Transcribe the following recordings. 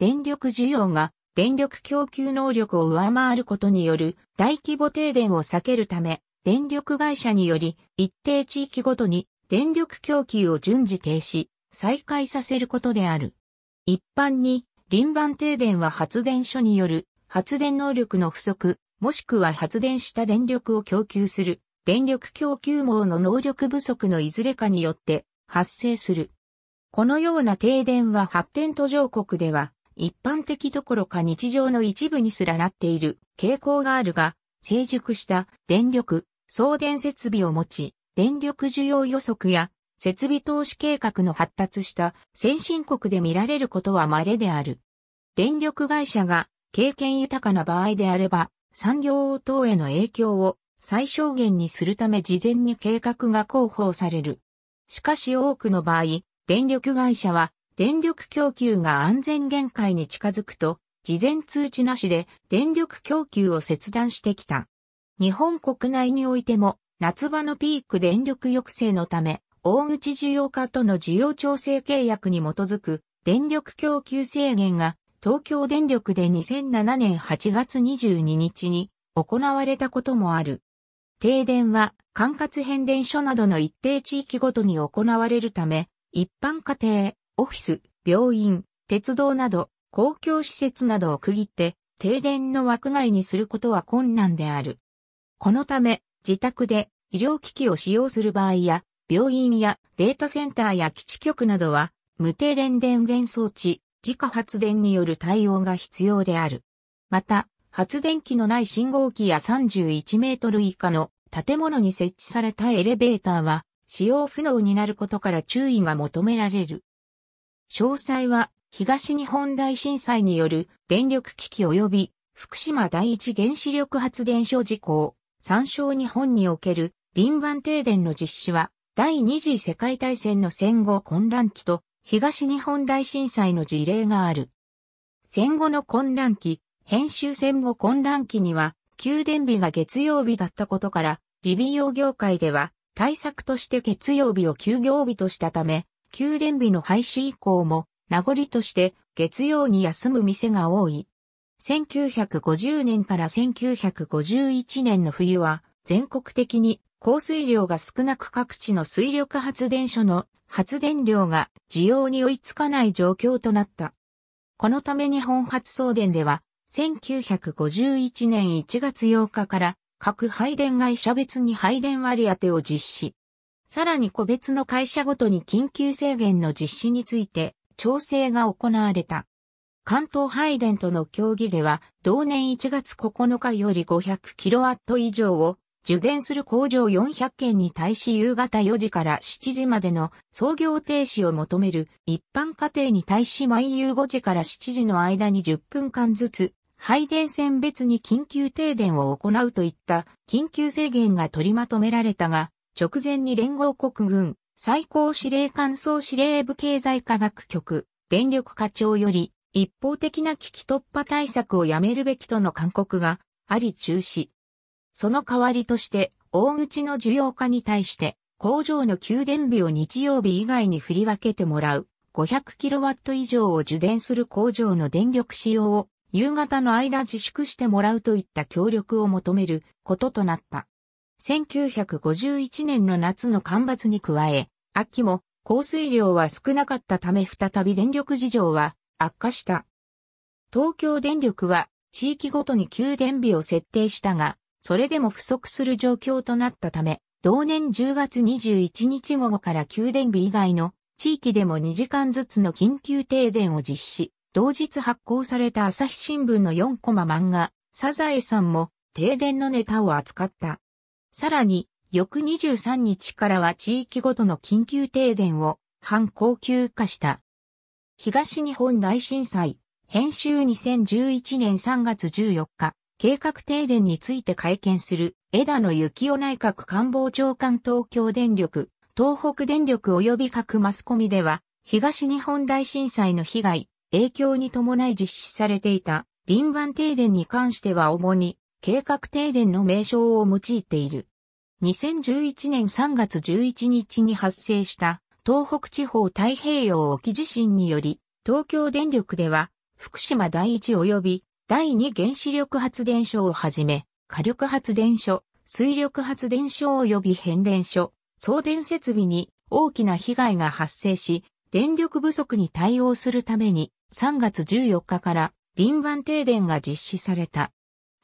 電力需要が電力供給能力を上回ることによる大規模停電を避けるため、電力会社により一定地域ごとに電力供給を順次停止、再開させることである。一般に輪番停電は発電所による発電能力の不足、もしくは発電した電力を供給する電力供給網の能力不足のいずれかによって発生する。このような停電は発展途上国では一般的どころか日常の一部にすらなっている傾向があるが、成熟した電力、送電設備を持ち、電力需要予測や設備投資計画の発達した先進国で見られることは稀である。電力会社が経験豊かな場合であれば、産業等への影響を最小限にするため事前に計画が広報される。しかし多くの場合、電力会社は電力供給が安全限界に近づくと、事前通知なしで電力供給を切断してきた。日本国内においても、夏場のピーク電力抑制のため、大口需要家との需要調整契約に基づく電力供給制限が東京電力で2007年8月22日に行われたこともある。停電は管轄変電所などの一定地域ごとに行われるため、一般家庭、オフィス、病院、鉄道など、公共施設などを区切って、停電の枠外にすることは困難である。このため、自宅で医療機器を使用する場合や、病院やデータセンターや基地局などは、無停電電源装置、自家発電による対応が必要である。また、発電機のない信号機や31メートル以下の建物に設置されたエレベーターは使用不能になることから注意が求められる。詳細は東日本大震災による電力危機及び福島第一原子力発電所事故参照日本における林湾停電の実施は第二次世界大戦の戦後混乱期と東日本大震災の事例がある。戦後の混乱期、編集戦後混乱期には給電日が月曜日だったことから、リビオ業界では対策として月曜日を休業日としたため、給電日の廃止以降も名残として月曜に休む店が多い。1950年から1951年の冬は全国的に降水量が少なく各地の水力発電所の発電量が需要に追いつかない状況となった。このため日本発送電では1951年1月8日から各配電会社別に配電割り当てを実施。さらに個別の会社ごとに緊急制限の実施について調整が行われた。関東配電との協議では、同年1月9日より 500kW 以上を受電する工場400件に対し夕方4時から7時までの操業停止を求める一般家庭に対し毎夕5時から7時の間に10分間ずつ配電線別に緊急停電を行うといった緊急制限が取りまとめられたが、直前に連合国軍、最高司令官総司令部経済科学局、電力課長より、一方的な危機突破対策をやめるべきとの勧告があり中止。その代わりとして、大口の需要家に対して、工場の給電日を日曜日以外に振り分けてもらう、500kW 以上を受電する工場の電力使用を、夕方の間自粛してもらうといった協力を求めることとなった。1951年の夏の干ばつに加え、秋も降水量は少なかったため再び電力事情は悪化した。東京電力は地域ごとに給電日を設定したが、それでも不足する状況となったため、同年10月21日午後から給電日以外の地域でも2時間ずつの緊急停電を実施、同日発行された朝日新聞の4コマ漫画、サザエさんも停電のネタを扱った。さらに、翌23日からは地域ごとの緊急停電を半高級化した。東日本大震災、編集2011年3月14日、計画停電について会見する枝野幸男内閣官房長官東京電力、東北電力及び各マスコミでは、東日本大震災の被害、影響に伴い実施されていた臨番停電に関しては主に計画停電の名称を用いている。2011年3月11日に発生した東北地方太平洋沖地震により、東京電力では福島第一及び第二原子力発電所をはじめ、火力発電所、水力発電所及び変電所、送電設備に大きな被害が発生し、電力不足に対応するために3月14日から輪番停電が実施された。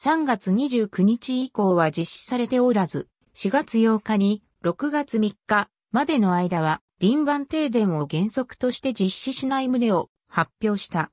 3月29日以降は実施されておらず、4月8日に6月3日までの間は輪番停電を原則として実施しない旨を発表した。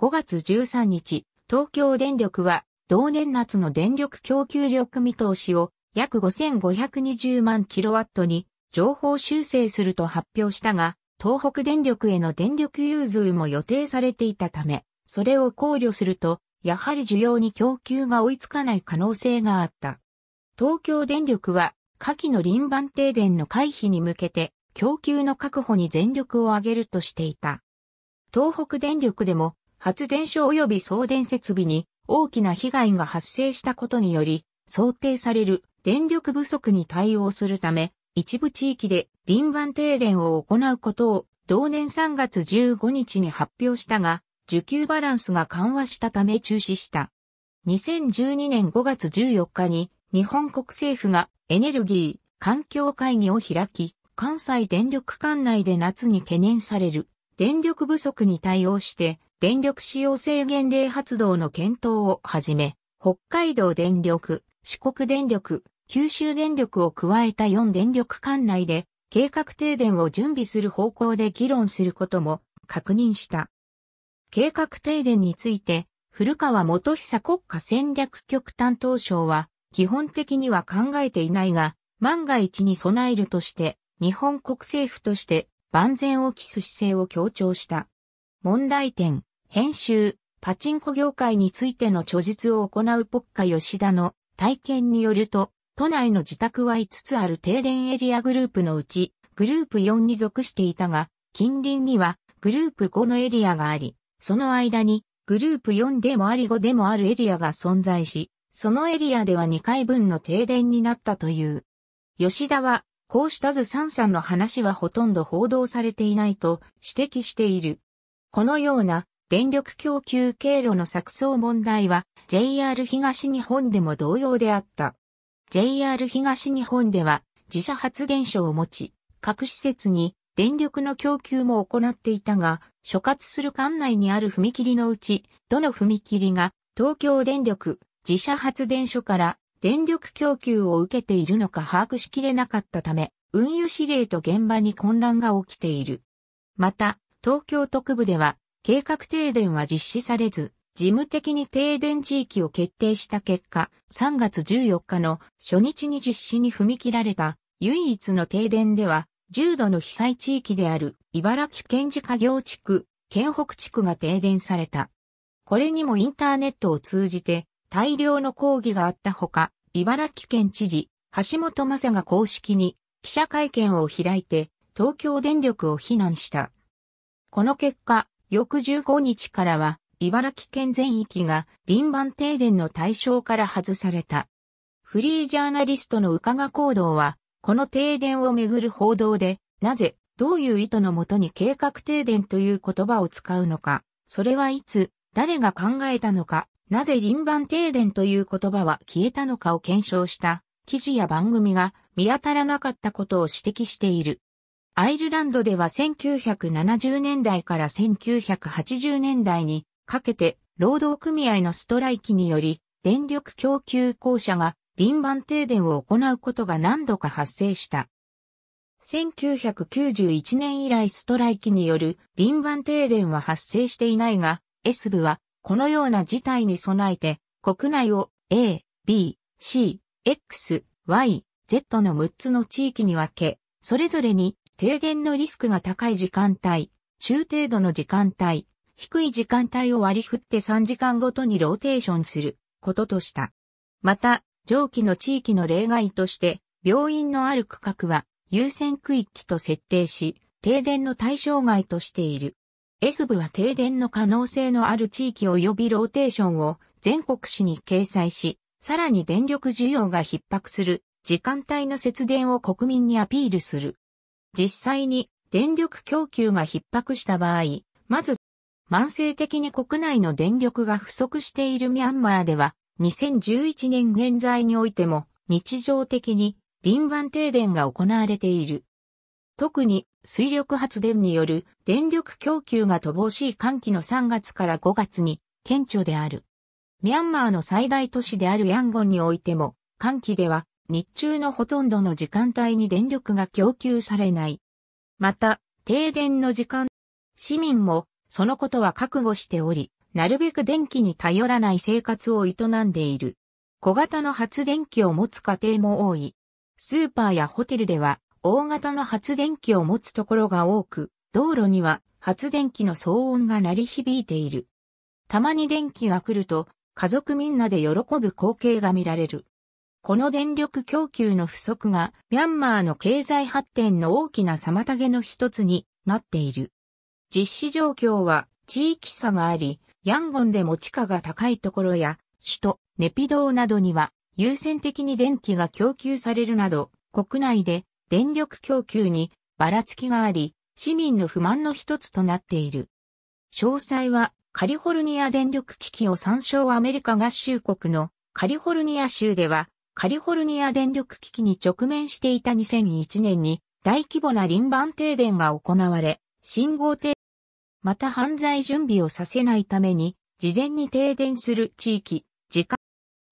5月13日、東京電力は同年夏の電力供給力見通しを約5520万キロワットに情報修正すると発表したが、東北電力への電力融通も予定されていたため、それを考慮するとやはり需要に供給が追いつかない可能性があった。東京電力は、夏季の輪番停電の回避に向けて、供給の確保に全力を挙げるとしていた。東北電力でも、発電所及び送電設備に大きな被害が発生したことにより、想定される電力不足に対応するため、一部地域で輪番停電を行うことを同年3月15日に発表したが、需給バランスが緩和したため中止した。2012年5月14日に日本国政府がエネルギー環境会議を開き、関西電力管内で夏に懸念される電力不足に対応して電力使用制限令発動の検討を始め、北海道電力、四国電力、九州電力を加えた4電力管内で計画停電を準備する方向で議論することも確認した。計画停電について、古川元久国家戦略局担当省は、基本的には考えていないが、万が一に備えるとして、日本国政府として万全を期す姿勢を強調した。問題点、編集、パチンコ業界についての著述を行うポッカ吉田の体験によると、都内の自宅は5つある停電エリアグループのうち、グループ4に属していたが、近隣にはグループ5のエリアがあり、その間にグループ4でもあり5でもあるエリアが存在し、そのエリアでは2回分の停電になったという。吉田は、こうしたず三さんの話はほとんど報道されていないと指摘している。このような電力供給経路の錯綜問題は JR 東日本でも同様であった。JR 東日本では自社発電所を持ち、各施設に電力の供給も行っていたが、所轄する管内にある踏切のうち、どの踏切が東京電力自社発電所から電力供給を受けているのか把握しきれなかったため、運輸指令と現場に混乱が起きている。また、東京特部では、計画停電は実施されず、事務的に停電地域を決定した結果、3月14日の初日に実施に踏み切られた唯一の停電では、重度の被災地域である茨城県自家業地区、県北地区が停電された。これにもインターネットを通じて大量の抗議があったほか、茨城県知事、橋本正が公式に記者会見を開いて東京電力を非難した。この結果、翌15日からは茨城県全域が臨番停電の対象から外された。フリージャーナリストの宇賀行動は、この停電をめぐる報道で、なぜどういう意図のもとに計画停電という言葉を使うのか、それはいつ、誰が考えたのか、なぜ輪番停電という言葉は消えたのかを検証した記事や番組が見当たらなかったことを指摘している。アイルランドでは1970年代から1980年代にかけて労働組合のストライキにより電力供給公社が輪番停電を行うことが何度か発生した。1991年以来ストライキによる輪番停電は発生していないが、S 部はこのような事態に備えて国内を A、B、C、X、Y、Z の6つの地域に分け、それぞれに停電のリスクが高い時間帯、中程度の時間帯、低い時間帯を割り振って3時間ごとにローテーションすることとした。また、上記の地域の例外として、病院のある区画は優先区域と設定し、停電の対象外としている。S 部は停電の可能性のある地域及びローテーションを全国紙に掲載し、さらに電力需要が逼迫する時間帯の節電を国民にアピールする。実際に電力供給が逼迫した場合、まず、慢性的に国内の電力が不足しているミャンマーでは、2011年現在においても日常的に輪番停電が行われている。特に水力発電による電力供給が乏しい寒気の3月から5月に顕著である。ミャンマーの最大都市であるヤンゴンにおいても、寒気では日中のほとんどの時間帯に電力が供給されない。また、停電の時間、市民もそのことは覚悟しており、なるべく電気に頼らない生活を営んでいる。小型の発電機を持つ家庭も多い。スーパーやホテルでは大型の発電機を持つところが多く、道路には発電機の騒音が鳴り響いている。たまに電気が来ると家族みんなで喜ぶ光景が見られる。この電力供給の不足がミャンマーの経済発展の大きな妨げの一つになっている。実施状況は地域差があり、ヤンゴンでも地価が高いところや首都ネピドーなどには優先的に電気が供給されるなど、国内で電力供給にばらつきがあり、市民の不満の一つとなっている。詳細はカリフォルニア電力危機を参照アメリカ合衆国のカリフォルニア州では、カリフォルニア電力危機に直面していた2001年に大規模な輪番停電が行われ、信号停、また犯罪準備をさせないために、事前に停電する地域、時間、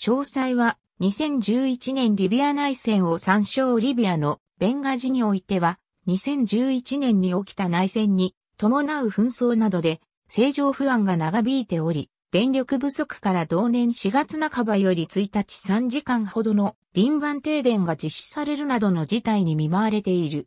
詳細は2011年リビア内戦を参照リビアのベンガジにおいては、2011年に起きた内戦に伴う紛争などで、正常不安が長引いており、電力不足から同年4月半ばより1日3時間ほどの臨番停電が実施されるなどの事態に見舞われている。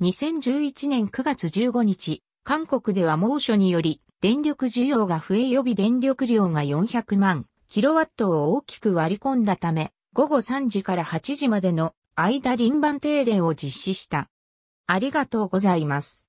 2011年9月15日、韓国では猛暑により電力需要が増え予備電力量が400万キロワットを大きく割り込んだため、午後3時から8時までの間輪番停電を実施した。ありがとうございます。